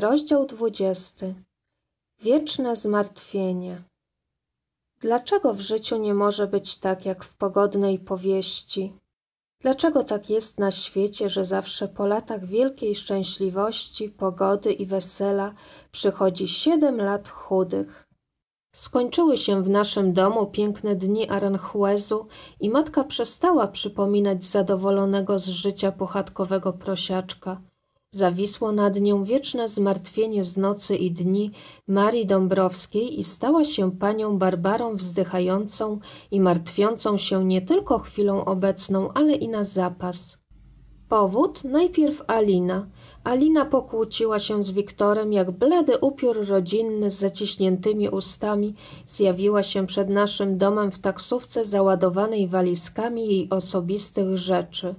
Rozdział 20. Wieczne zmartwienie. Dlaczego w życiu nie może być tak jak w pogodnej powieści? Dlaczego tak jest na świecie, że zawsze po latach wielkiej szczęśliwości, pogody i wesela przychodzi siedem lat chudych? Skończyły się w naszym domu piękne dni Aranjuezu i matka przestała przypominać zadowolonego z życia pochadkowego prosiaczka – Zawisło nad nią wieczne zmartwienie z nocy i dni Marii Dąbrowskiej i stała się panią Barbarą wzdychającą i martwiącą się nie tylko chwilą obecną, ale i na zapas. Powód? Najpierw Alina. Alina pokłóciła się z Wiktorem, jak blady upiór rodzinny z zaciśniętymi ustami zjawiła się przed naszym domem w taksówce załadowanej walizkami jej osobistych rzeczy.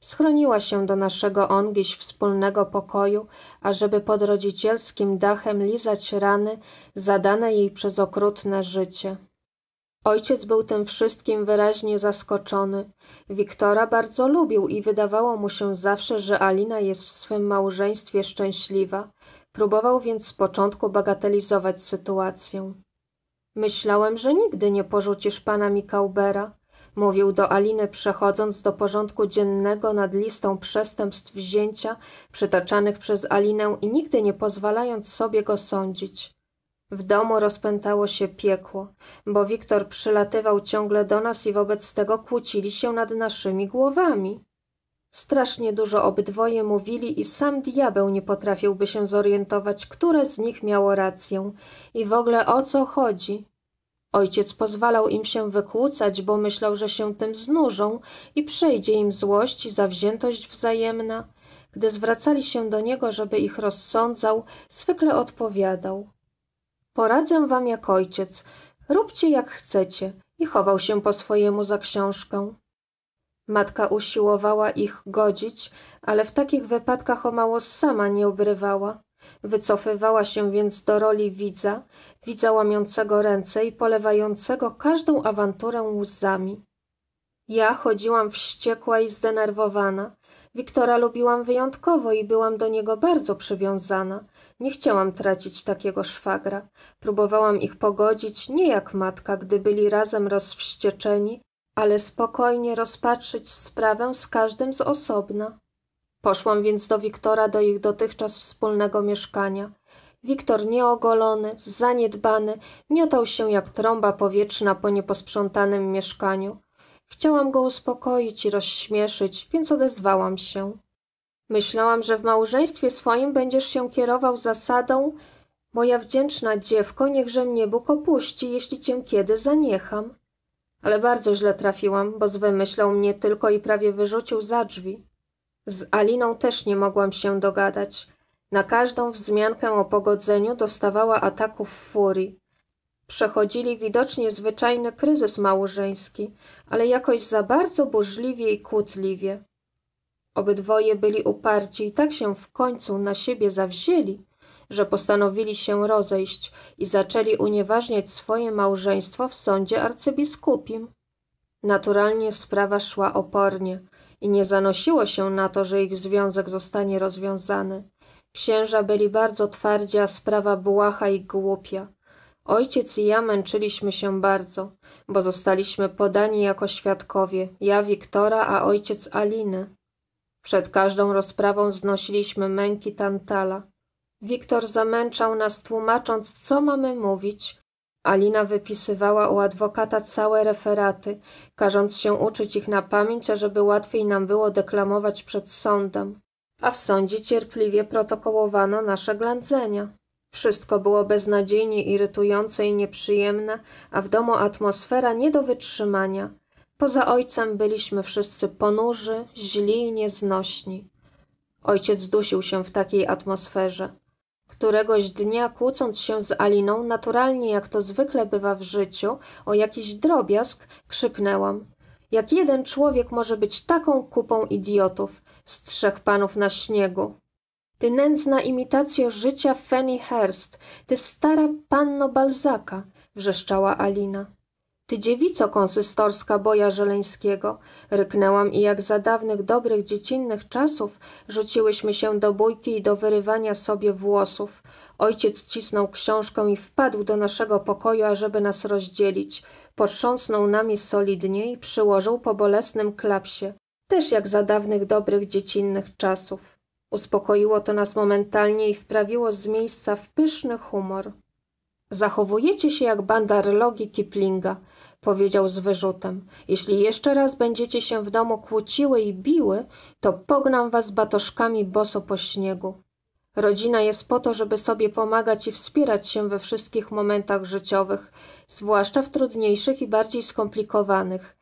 Schroniła się do naszego ongiś wspólnego pokoju, ażeby pod rodzicielskim dachem lizać rany zadane jej przez okrutne życie. Ojciec był tym wszystkim wyraźnie zaskoczony. Wiktora bardzo lubił i wydawało mu się zawsze, że Alina jest w swym małżeństwie szczęśliwa. Próbował więc z początku bagatelizować sytuację. Myślałem, że nigdy nie porzucisz pana Mikaubera mówił do Aliny przechodząc do porządku dziennego nad listą przestępstw wzięcia przytaczanych przez Alinę i nigdy nie pozwalając sobie go sądzić. W domu rozpętało się piekło, bo Wiktor przylatywał ciągle do nas i wobec tego kłócili się nad naszymi głowami. Strasznie dużo obydwoje mówili i sam diabeł nie potrafiłby się zorientować, które z nich miało rację i w ogóle o co chodzi. Ojciec pozwalał im się wykłócać, bo myślał, że się tym znużą i przejdzie im złość, zawziętość wzajemna. Gdy zwracali się do niego, żeby ich rozsądzał, zwykle odpowiadał: Poradzę wam jak ojciec, róbcie jak chcecie, i chował się po swojemu za książkę. Matka usiłowała ich godzić, ale w takich wypadkach o mało sama nie obrywała. Wycofywała się więc do roli widza, widza łamiącego ręce i polewającego każdą awanturę łzami. Ja chodziłam wściekła i zdenerwowana. Wiktora lubiłam wyjątkowo i byłam do niego bardzo przywiązana. Nie chciałam tracić takiego szwagra. Próbowałam ich pogodzić, nie jak matka, gdy byli razem rozwścieczeni, ale spokojnie rozpatrzyć sprawę z każdym z osobna. Poszłam więc do Wiktora do ich dotychczas wspólnego mieszkania. Wiktor nieogolony, zaniedbany, miotał się jak trąba powietrzna po nieposprzątanym mieszkaniu. Chciałam go uspokoić i rozśmieszyć, więc odezwałam się. Myślałam, że w małżeństwie swoim będziesz się kierował zasadą Moja wdzięczna dziewko, niechże mnie Bóg opuści, jeśli cię kiedy zaniecham. Ale bardzo źle trafiłam, bo zwymyślał mnie tylko i prawie wyrzucił za drzwi. Z Aliną też nie mogłam się dogadać. Na każdą wzmiankę o pogodzeniu dostawała ataków furii. Przechodzili widocznie zwyczajny kryzys małżeński, ale jakoś za bardzo burzliwie i kłótliwie. Obydwoje byli uparci i tak się w końcu na siebie zawzięli, że postanowili się rozejść i zaczęli unieważniać swoje małżeństwo w sądzie arcybiskupim. Naturalnie sprawa szła opornie – i nie zanosiło się na to, że ich związek zostanie rozwiązany. Księża byli bardzo twardzi, a sprawa błaha i głupia. Ojciec i ja męczyliśmy się bardzo, bo zostaliśmy podani jako świadkowie, ja Wiktora, a ojciec Aliny. Przed każdą rozprawą znosiliśmy męki Tantala. Wiktor zamęczał nas tłumacząc, co mamy mówić, Alina wypisywała u adwokata całe referaty, każąc się uczyć ich na pamięć, ażeby łatwiej nam było deklamować przed sądem. A w sądzie cierpliwie protokołowano nasze ględzenia. Wszystko było beznadziejnie irytujące i nieprzyjemne, a w domu atmosfera nie do wytrzymania. Poza ojcem byliśmy wszyscy ponurzy, źli i nieznośni. Ojciec dusił się w takiej atmosferze. Któregoś dnia, kłócąc się z Aliną, naturalnie jak to zwykle bywa w życiu, o jakiś drobiazg, krzyknęłam. Jak jeden człowiek może być taką kupą idiotów z trzech panów na śniegu? Ty nędzna imitacjo życia Fanny Hurst, ty stara panno Balzaka, wrzeszczała Alina. Ty dziewico konsystorska boja żeleńskiego, ryknęłam i jak za dawnych dobrych dziecinnych czasów rzuciłyśmy się do bójki i do wyrywania sobie włosów. Ojciec cisnął książkę i wpadł do naszego pokoju, ażeby nas rozdzielić. Potrząsnął nami solidnie i przyłożył po bolesnym klapsie, też jak za dawnych dobrych dziecinnych czasów. Uspokoiło to nas momentalnie i wprawiło z miejsca w pyszny humor. Zachowujecie się jak bandarlogi Kiplinga, powiedział z wyrzutem. Jeśli jeszcze raz będziecie się w domu kłóciły i biły, to pognam was batoszkami boso po śniegu. Rodzina jest po to, żeby sobie pomagać i wspierać się we wszystkich momentach życiowych, zwłaszcza w trudniejszych i bardziej skomplikowanych.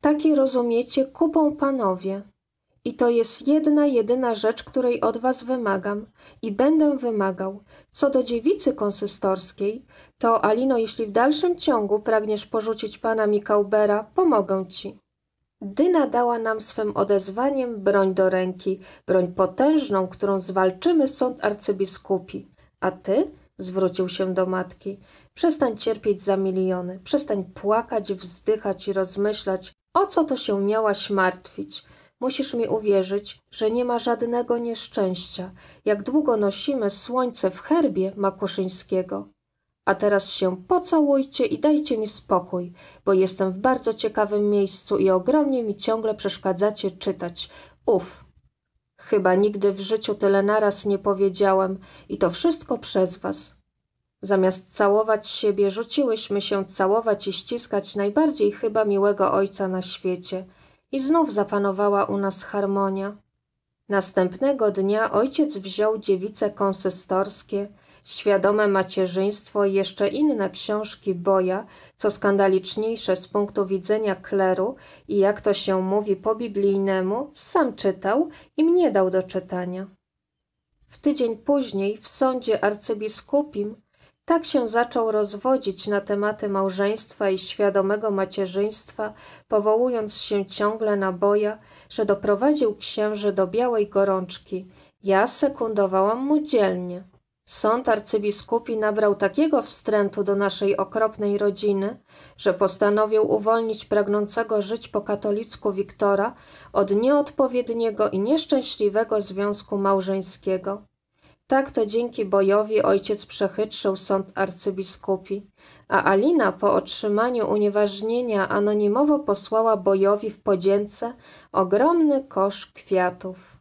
Takie rozumiecie kupą panowie. I to jest jedna, jedyna rzecz, której od was wymagam i będę wymagał. Co do dziewicy konsystorskiej, to Alino, jeśli w dalszym ciągu pragniesz porzucić pana Mikaubera, pomogę ci. Dyna dała nam swym odezwaniem broń do ręki, broń potężną, którą zwalczymy sąd arcybiskupi. A ty? zwrócił się do matki. Przestań cierpieć za miliony, przestań płakać, wzdychać i rozmyślać, o co to się miałaś martwić. Musisz mi uwierzyć, że nie ma żadnego nieszczęścia, jak długo nosimy słońce w herbie Makuszyńskiego. A teraz się pocałujcie i dajcie mi spokój, bo jestem w bardzo ciekawym miejscu i ogromnie mi ciągle przeszkadzacie czytać. Uf. Chyba nigdy w życiu tyle naraz nie powiedziałem i to wszystko przez was. Zamiast całować siebie, rzuciłyśmy się całować i ściskać najbardziej chyba miłego ojca na świecie – i znów zapanowała u nas harmonia. Następnego dnia ojciec wziął dziewice konsystorskie, świadome macierzyństwo i jeszcze inne książki Boja, co skandaliczniejsze z punktu widzenia kleru i jak to się mówi po biblijnemu, sam czytał i mnie dał do czytania. W tydzień później w sądzie arcybiskupim tak się zaczął rozwodzić na tematy małżeństwa i świadomego macierzyństwa, powołując się ciągle na boja, że doprowadził księży do białej gorączki. Ja sekundowałam mu dzielnie. Sąd arcybiskupi nabrał takiego wstrętu do naszej okropnej rodziny, że postanowił uwolnić pragnącego żyć po katolicku Wiktora od nieodpowiedniego i nieszczęśliwego związku małżeńskiego. Tak to dzięki bojowi ojciec przechytrzył sąd arcybiskupi, a Alina po otrzymaniu unieważnienia anonimowo posłała bojowi w podzięce ogromny kosz kwiatów.